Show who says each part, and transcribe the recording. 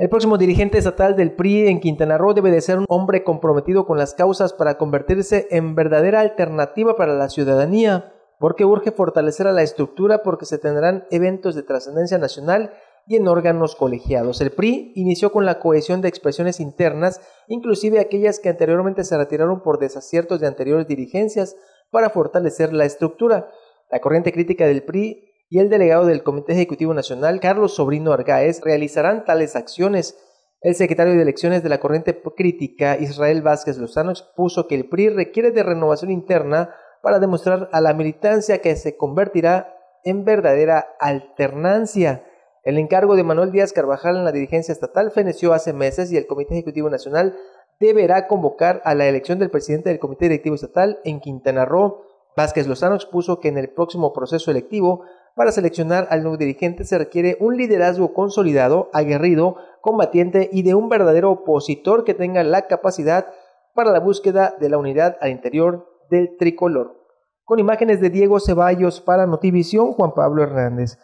Speaker 1: El próximo dirigente estatal del PRI en Quintana Roo debe de ser un hombre comprometido con las causas para convertirse en verdadera alternativa para la ciudadanía, porque urge fortalecer a la estructura porque se tendrán eventos de trascendencia nacional y en órganos colegiados. El PRI inició con la cohesión de expresiones internas, inclusive aquellas que anteriormente se retiraron por desaciertos de anteriores dirigencias, para fortalecer la estructura. La corriente crítica del PRI y el delegado del Comité Ejecutivo Nacional, Carlos Sobrino Argáez, realizarán tales acciones. El secretario de Elecciones de la Corriente Crítica, Israel Vázquez Lozano, expuso que el PRI requiere de renovación interna para demostrar a la militancia que se convertirá en verdadera alternancia. El encargo de Manuel Díaz Carvajal en la dirigencia estatal feneció hace meses y el Comité Ejecutivo Nacional deberá convocar a la elección del presidente del Comité Directivo Estatal en Quintana Roo. Vázquez Lozano expuso que en el próximo proceso electivo para seleccionar al nuevo dirigente se requiere un liderazgo consolidado, aguerrido, combatiente y de un verdadero opositor que tenga la capacidad para la búsqueda de la unidad al interior del tricolor. Con imágenes de Diego Ceballos para Notivisión, Juan Pablo Hernández.